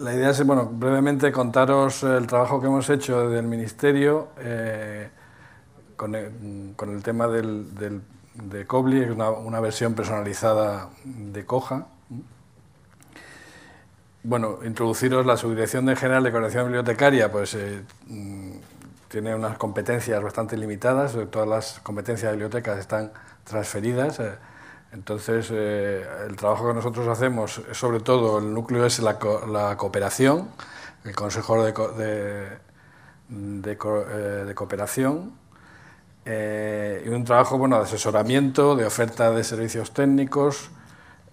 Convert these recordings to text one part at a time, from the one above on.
La idea es, bueno, brevemente contaros el trabajo que hemos hecho desde eh, el Ministerio con, el, tema del, de Cobli, una, versión personalizada de Coja. Bueno, introduciros la Subdirección de General de Colección Bibliotecaria, pues eh, mm, tiene unas competencias bastante limitadas, todas las competencias de bibliotecas están transferidas. Eh, entonces, eh, el trabajo que nosotros hacemos, sobre todo el núcleo es la, cooperación, el Consejo de, eh, de, Cooperación, eh, y un trabajo bueno, de asesoramiento, de oferta de servicios técnicos,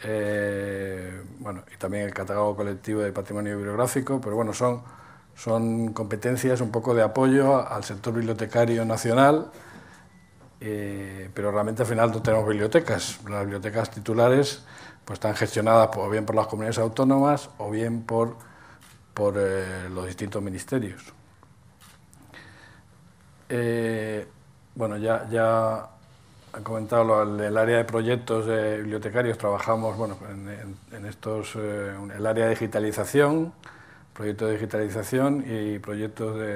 y también el catálogo colectivo de patrimonio bibliográfico, pero bueno, son competencias un poco de apoyo al sector bibliotecario nacional eh, pero realmente al final no tenemos bibliotecas. Las bibliotecas titulares pues, están gestionadas o bien por las comunidades autónomas o bien por, por eh, los distintos ministerios. Eh, bueno, ya, ya ha comentado el, área de proyectos de bibliotecarios, trabajamos bueno, en, estos, el área de digitalización, proyectos de digitalización y proyectos de,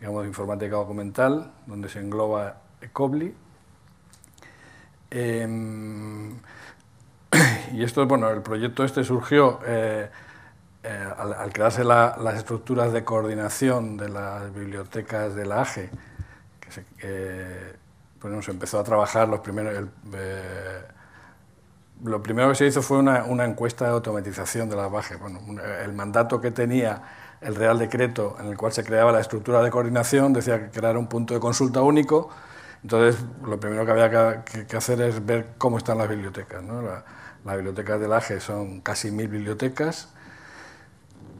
de informática documental, donde se engloba Cobley. Em, y esto, bueno, el proyecto este surgió eh, eh, al, crearse las estructuras de coordinación de las bibliotecas de la AGE, que se, empezó a trabajar los primeros... Eh, lo primero que se hizo fue una, encuesta de automatización de la AGE. el mandato que tenía el Real Decreto en el cual se creaba la estructura de coordinación decía que crear un punto de consulta único entonces, lo primero que había que, hacer es ver cómo están las bibliotecas. Las bibliotecas del AGE son casi mil bibliotecas,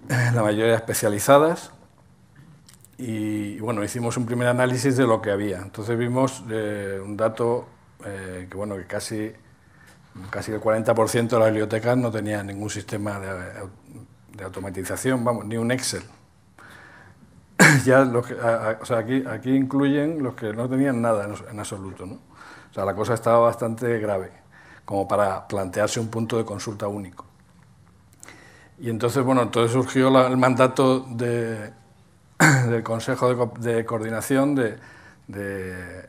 eh, la mayoría especializadas. Y bueno, hicimos un primer análisis de lo que había. Entonces vimos eh, un dato eh, que, bueno, que casi, casi el 40% de las bibliotecas no tenían ningún sistema de, de automatización, vamos, ni un Excel. aquí, incluyen los que no tenían nada en, absoluto. O sea, la cosa estaba bastante grave, como para plantearse un punto de consulta único. Y entonces, bueno, entonces surgió el mandato del Consejo de, Coordinación de,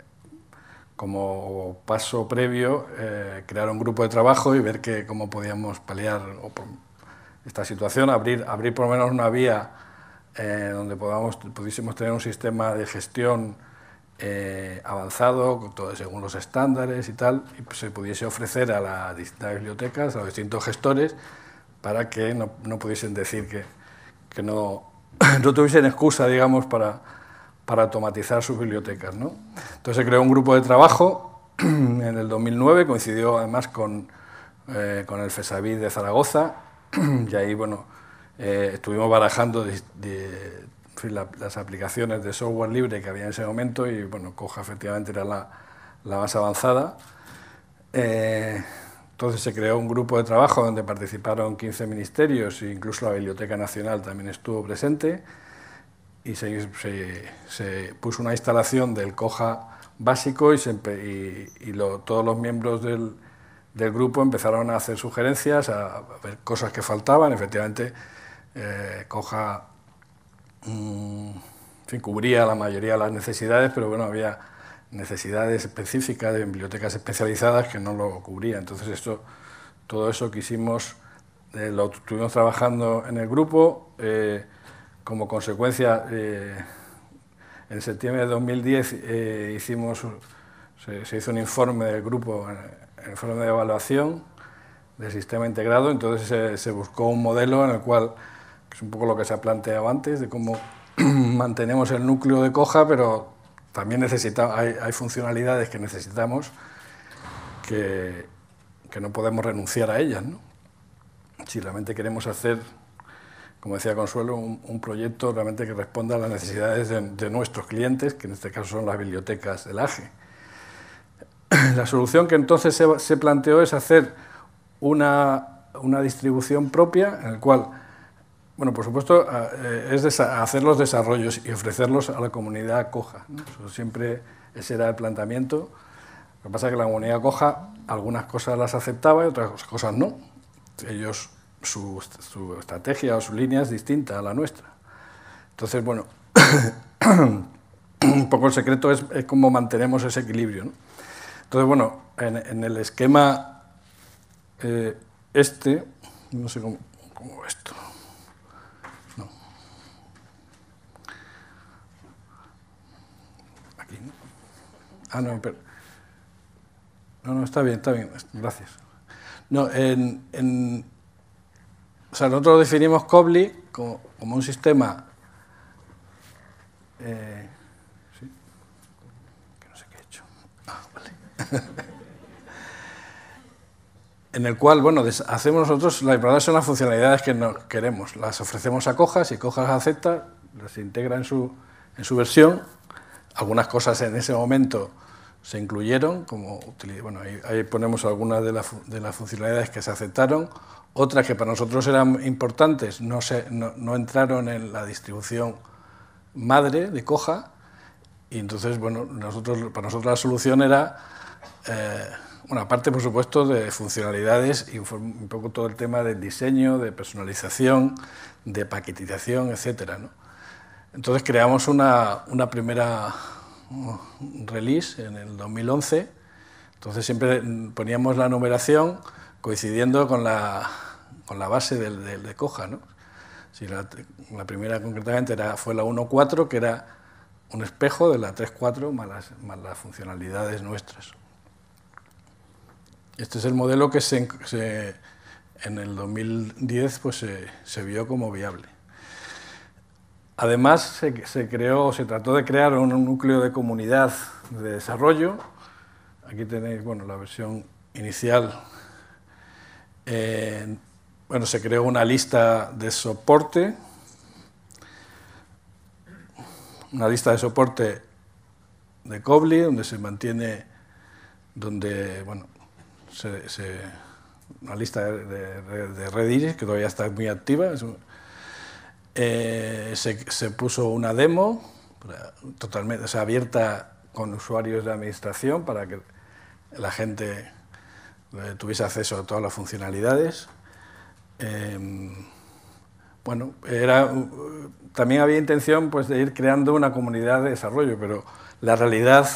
como paso previo, eh, crear un grupo de trabajo y ver cómo podíamos paliar esta situación, abrir por lo menos una vía eh, donde podamos, pudiésemos tener un sistema de gestión eh, avanzado, según los estándares y tal, y se pudiese ofrecer a las distintas bibliotecas, a los distintos gestores, para que no, pudiesen decir que, que no, no tuviesen excusa, digamos, para, para automatizar sus bibliotecas. Entonces se creó un grupo de trabajo en el 2009, coincidió además eh, con, el FESAVID de Zaragoza, y ahí, bueno, eh, estuvimos barajando de, las aplicaciones de software libre que había en ese momento y bueno, Coja efectivamente era la, más avanzada. Eh, entonces se creó un grupo de trabajo donde participaron 15 ministerios e incluso la Biblioteca Nacional también estuvo presente y se, puso una instalación del COJA básico y, todos los miembros del, grupo empezaron a hacer sugerencias, a, a ver cosas que faltaban. Efectivamente, eh, coja, mm, cubría la mayoría de las necesidades, pero bueno, había necesidades específicas de bibliotecas especializadas que no lo cubría. Entonces esto, todo eso quisimos, hicimos... Eh, lo estuvimos trabajando en el grupo, eh, como consecuencia, en septiembre de 2010 hicimos, se, hizo un informe del grupo, el informe de evaluación del sistema integrado, entonces se buscó un modelo en el cual que es un poco lo que se ha planteado antes, de cómo mantenemos el núcleo de coja, pero también necesita, hay, funcionalidades que necesitamos que, que, no podemos renunciar a ellas. ¿no? Si realmente queremos hacer, como decía Consuelo, un, proyecto realmente que responda a las necesidades de, nuestros clientes, que en este caso son las bibliotecas del AGE. La solución que entonces se, planteó es hacer una, una distribución propia en la cual bueno, por supuesto, eh, es hacer los desarrollos y ofrecerlos a la comunidad coja. siempre ese era el planteamiento. Lo que pasa es que la comunidad coja algunas cosas las aceptaba y otras cosas no. Ellos, su, estrategia o su línea es distinta a la nuestra. Entonces, bueno, un poco el secreto es, cómo mantenemos ese equilibrio. Entonces, bueno, en, el esquema eh, este, no sé cómo, Ah, no, pero... No, está bien, está bien, gracias. No, o sea, nosotros definimos Cobli como, un sistema... Eh, no sé qué hecho. Ah, en el cual, bueno, hacemos nosotros, las verdad son las funcionalidades que nos queremos. Las ofrecemos a Cojas y Cojas acepta, las integra en su, en su versión algunas cosas en ese momento se incluyeron, como bueno, ahí, ponemos algunas de, de, las funcionalidades que se aceptaron, otras que para nosotros eran importantes no, se, no, entraron en la distribución madre de Coja, y entonces, bueno, nosotros, para nosotros la solución era... Eh, bueno, aparte, por supuesto, de funcionalidades y un poco todo el tema del diseño, de personalización, de paquetización, etcétera, ¿no? Entonces creamos una, primera uh, release en el 2011. Entonces siempre poníamos la numeración coincidiendo con la, la base del, de Coja. ¿no? Si la, primera concretamente era, fue la 1.4, que era un espejo de la 3.4 más las, más las funcionalidades nuestras. Este es el modelo que se, en el 2010 pues, se vio como viable. Además, se, creó, se trató de crear un, núcleo de comunidad de desarrollo. Aquí tenéis bueno, la versión inicial. Eh, bueno, se creó una lista de soporte, una lista de soporte de Cobli, donde se mantiene, donde, bueno, una lista de, de, Rediris, que todavía está muy activa. Eh, se, puso una demo totalmente o abierta con usuarios de administración para que la gente eh, tuviese acceso a todas las funcionalidades. Em, bueno, era, también había intención pues, de ir creando una comunidad de desarrollo, pero la realidad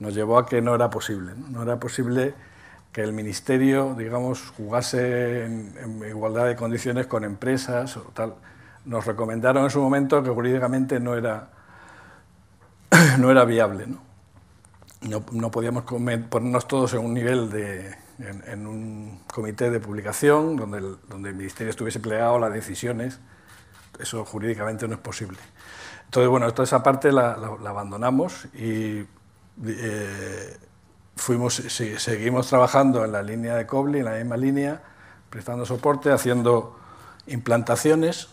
nos llevó a que no era posible. No, era posible que el ministerio, digamos, jugase en igualdad de condiciones con empresas o tal nos recomendaron en su momento que jurídicamente no era, no era viable. ¿no? podíamos ponernos todos en un nivel de, en, un comité de publicación donde el, donde el ministerio estuviese plegado las decisiones. Eso jurídicamente no es posible. Entonces, bueno, toda esa parte la, abandonamos y eh, fuimos, seguimos trabajando en la línea de Cobli, en la misma línea, prestando soporte, haciendo implantaciones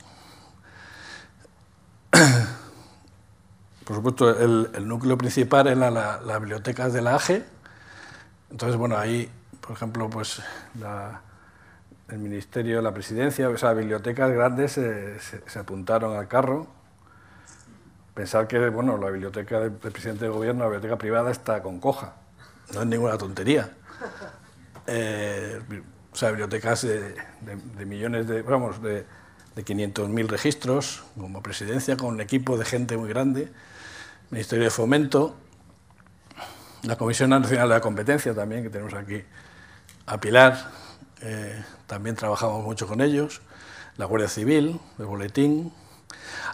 por supuesto, el, núcleo principal era la, la, biblioteca de la AGE. Entonces, bueno, ahí, por ejemplo, pues el Ministerio, la Presidencia, o sea, bibliotecas grandes se, apuntaron al carro. Pensar que, bueno, la biblioteca del, presidente de gobierno, la biblioteca privada, está con coja. No es ninguna tontería. Eh, o sea, bibliotecas de, de millones de, vamos, de, de 500.000 registros, como presidencia, con un equipo de gente muy grande, Ministerio de Fomento, la Comisión Nacional de la Competencia también, que tenemos aquí a Pilar, eh, también trabajamos mucho con ellos, la Guardia Civil, el Boletín.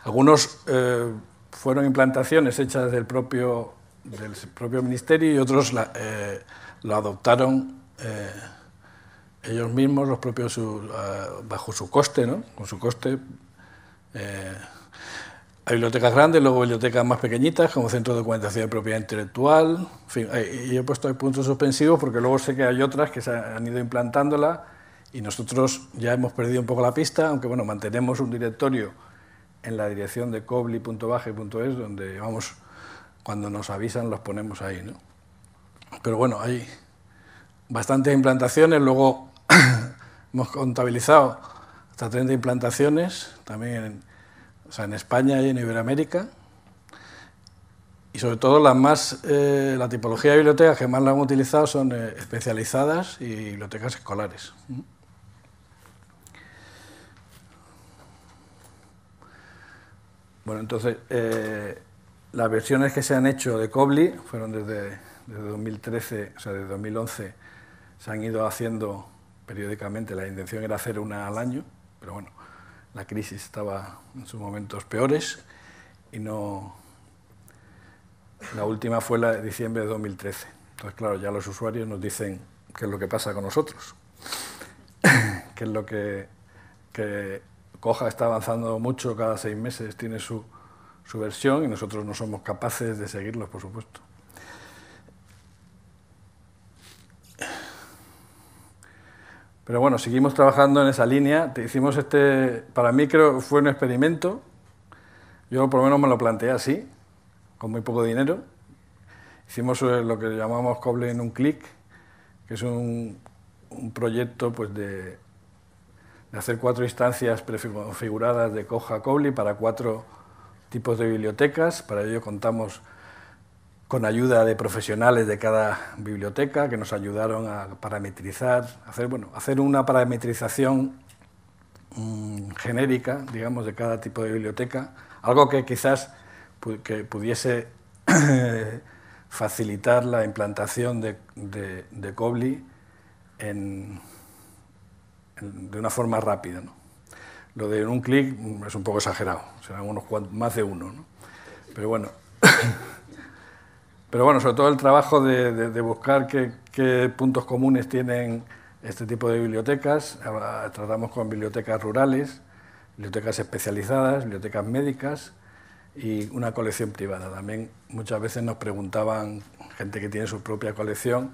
Algunos eh, fueron implantaciones hechas del propio, del propio Ministerio y otros eh, lo adoptaron ellos mismos, los propios, ah, bajo su coste, ¿no? Con su coste. Eh, hay bibliotecas grandes, luego bibliotecas más pequeñitas, como Centro de Documentación de Propiedad Intelectual. En fin, y he puesto ahí puntos suspensivos porque luego sé que hay otras que se han ido implantándola y nosotros ya hemos perdido un poco la pista, aunque bueno, mantenemos un directorio en la dirección de cobli.baje.es donde vamos, cuando nos avisan los ponemos ahí. ¿no? Pero bueno, hay bastantes implantaciones, luego Hemos contabilizado hasta 30 implantaciones, también en, España y en Iberoamérica. Y sobre todo las más, eh, la tipología de bibliotecas que más la han utilizado son eh, especializadas y bibliotecas escolares. Bueno, entonces, eh, las versiones que se han hecho de Cobli fueron desde, desde 2013, o sea, desde 2011 se han ido haciendo periódicamente. La intención era hacer una al año, pero bueno, la crisis estaba en sus momentos peores y no... La última fue la de diciembre de 2013. Entonces, claro, ya los usuarios nos dicen qué es lo que pasa con nosotros, qué es lo que, que Coja está avanzando mucho, cada seis meses tiene su, su versión y nosotros no somos capaces de seguirlos, por supuesto. Pero bueno, seguimos trabajando en esa línea. hicimos este, para mí fue un experimento. Yo por lo menos me lo planteé así, con muy poco dinero. Hicimos eh, lo que llamamos Coble en un clic, que es un, proyecto pues, de, hacer cuatro instancias preconfiguradas de Coja Coble para cuatro tipos de bibliotecas. Para ello contamos con ayuda de profesionales de cada biblioteca que nos ayudaron a parametrizar, hacer, bueno, hacer una parametrización mm, genérica, digamos, de cada tipo de biblioteca, algo que quizás pudiese facilitar la implantación de, de, de en, de una forma rápida. Lo de un clic es un poco exagerado, serán unos más de uno, pero bueno. Pero bueno, sobre todo el trabajo de, buscar qué, puntos comunes tienen este tipo de bibliotecas. tratamos con bibliotecas rurales, bibliotecas especializadas, bibliotecas médicas y una colección privada. También muchas veces nos preguntaban gente que tiene su propia colección,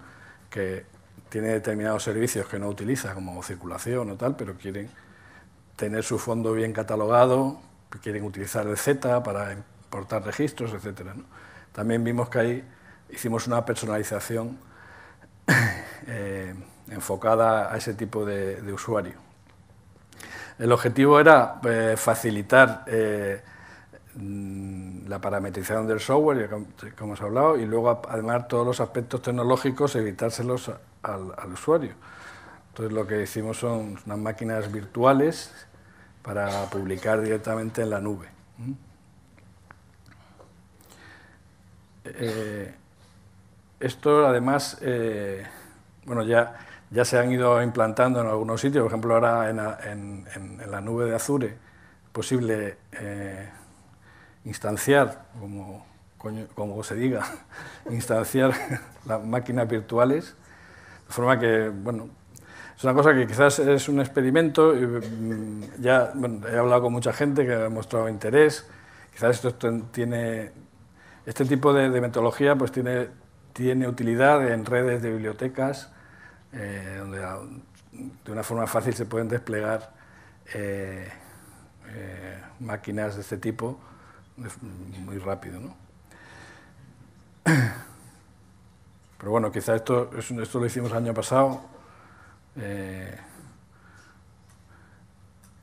que tiene determinados servicios que no utiliza, como circulación o tal, pero quieren tener su fondo bien catalogado, quieren utilizar el Z para importar registros, etc., también vimos que ahí hicimos una personalización eh, enfocada a ese tipo de, usuario. El objetivo era eh, facilitar eh, la parametrización del software, como os he hablado, y luego además todos los aspectos tecnológicos evitárselos al, al usuario. Entonces lo que hicimos son unas máquinas virtuales para publicar directamente en la nube. Eh, esto además, eh, bueno, ya, ya se han ido implantando en algunos sitios, por ejemplo, ahora en, la nube de Azure es posible eh, instanciar, como, como se diga, instanciar las máquinas virtuales, de forma que, bueno, es una cosa que quizás es un experimento, mm, ya he hablado con mucha gente que ha mostrado interés, quizás esto tiene este tipo de, metodología pues, tiene, tiene, utilidad en redes de bibliotecas, eh, donde ah, de una forma fácil se pueden desplegar eh, eh, máquinas de este tipo muy rápido. Pero bueno, quizá esto, esto lo hicimos el año pasado.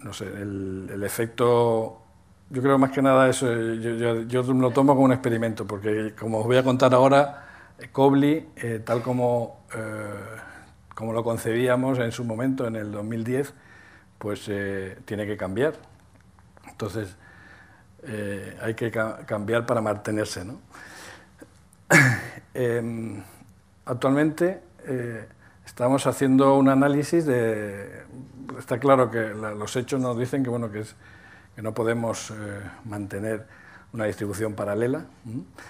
no sé, el efecto yo creo más que nada eso, yo, lo tomo como un experimento, porque como os voy a contar ahora, Cobli, eh, tal como, eh, como lo concebíamos en su momento, en el 2010, pues eh, tiene que cambiar. Entonces, hay que cambiar para mantenerse. ¿no? Em, actualmente estamos haciendo un análisis de... Está claro que los hechos nos dicen que, bueno, que es que no podemos eh, mantener una distribución paralela.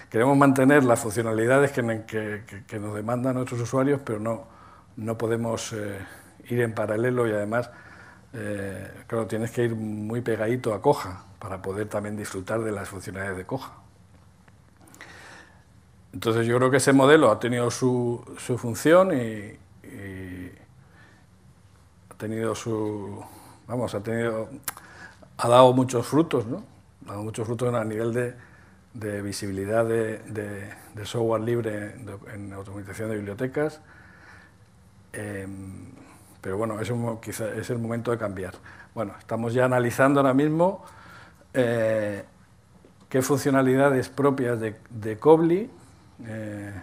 Queremos mantener las funcionalidades que, nos demandan nuestros usuarios, pero no, no podemos eh, ir en paralelo y además, eh, claro, tienes que ir muy pegadito a Coja para poder también disfrutar de las funcionalidades de Coja. Entonces yo creo que ese modelo ha tenido su, función y ha tenido su... Vamos, ha tenido ha dado muchos frutos, ¿no? Ha dado muchos frutos a nivel de, visibilidad de, software libre en automatización de bibliotecas. Em, pero bueno, es, es el momento de cambiar. Bueno, estamos ya analizando ahora mismo eh, qué funcionalidades propias de, de eh,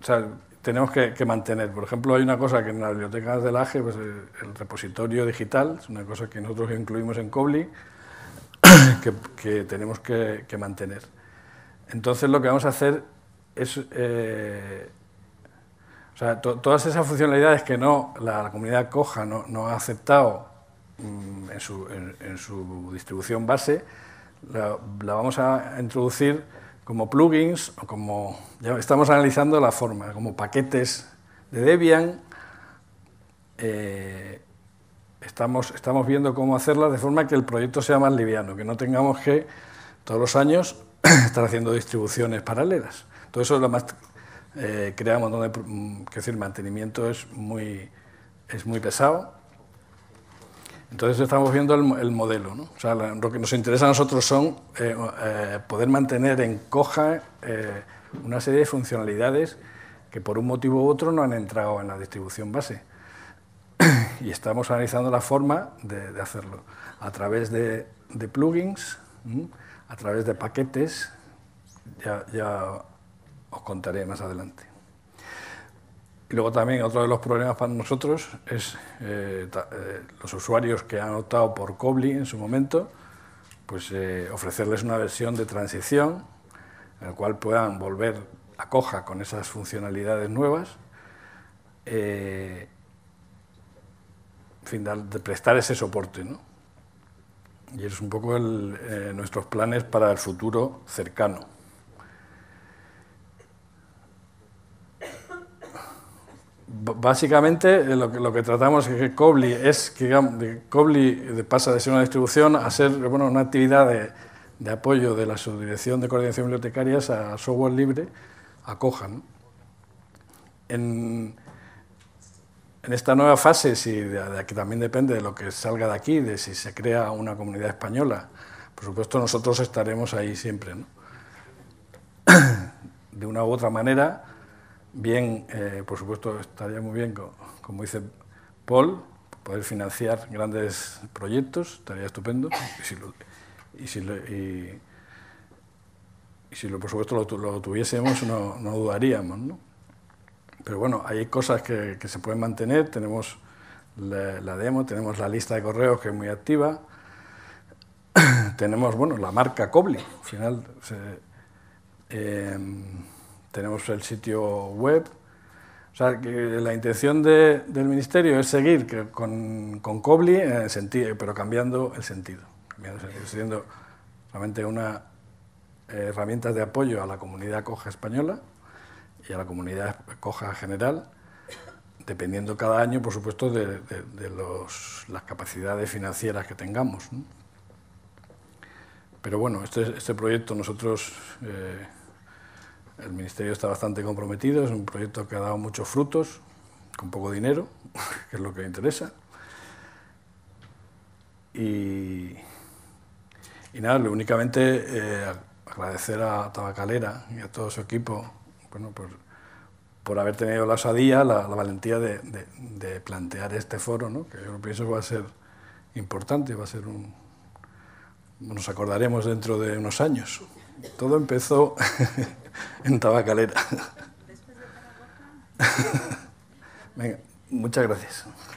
o sea, tenemos que, mantener. Por ejemplo, hay una cosa que en las bibliotecas del AGE, pues, eh, el repositorio digital, es una cosa que nosotros incluimos en COBLY, que, tenemos que, mantener. Entonces lo que vamos a hacer es... Eh, o sea, todas esas funcionalidades que no, la, comunidad coja no, no ha aceptado mm, en, su, su, distribución base, la, la vamos a introducir como plugins o como, ya estamos analizando la forma, como paquetes de Debian. Eh, estamos, estamos viendo cómo hacerlas de forma que el proyecto sea más liviano, que no tengamos que todos los años estar haciendo distribuciones paralelas. Todo eso lo más, eh, crea un montón de... Mm, decir, mantenimiento es muy, es muy pesado entonces estamos viendo el, modelo. lo que nos interesa a nosotros son eh, eh, poder mantener en coja eh, una serie de funcionalidades que por un motivo u otro no han entrado en la distribución base. y estamos analizando la forma de, hacerlo a través de, plugins, a través de paquetes, ya os contaré más adelante. Y luego también otro de los problemas para nosotros es eh, eh, los usuarios que han optado por COBLY en su momento, pues eh, ofrecerles una versión de transición en la cual puedan volver a Coja con esas funcionalidades nuevas. en fin, de, prestar ese soporte. Y es un poco nuestros planes para el futuro cercano. básicamente eh, lo que, tratamos es que Cobly, es, que, pasa de ser una distribución a ser bueno, una actividad de, apoyo de la Subdirección de Coordinación Bibliotecarias a software libre, a En, esta nueva fase, si de, que también depende de lo que salga de aquí, de si se crea una comunidad española, por supuesto nosotros estaremos ahí siempre. De una u otra manera, bien, eh, por supuesto, estaría muy bien, como dice Paul, poder financiar grandes proyectos, estaría estupendo. Y si lo, por supuesto, lo, tuviésemos, no, dudaríamos. ¿no? Pero bueno, hay cosas que, se pueden mantener. Tenemos la, demo, tenemos la lista de correos que es muy activa. tenemos, bueno, la marca Cobli. Al final, em, tenemos el sitio web. O sea, que la intención del Ministerio es seguir con, con Cobli, pero cambiando el sentido. Cambiando siendo realmente una herramienta de apoyo a la comunidad coja española y a la comunidad coja general, dependiendo cada año, por supuesto, de, las capacidades financieras que tengamos. Pero bueno, este, este proyecto nosotros... Eh, el Ministerio está bastante comprometido, es un proyecto que ha dado muchos frutos, con poco dinero, que es lo que interesa. Y, nada, únicamente eh, agradecer a Tabacalera y a todo su equipo bueno, por, haber tenido la osadía, la, valentía de, plantear este foro, que yo pienso que va a ser importante, va a ser un... Nos acordaremos dentro de unos años. Todo empezó en Tabacalera. Venga, muchas gracias.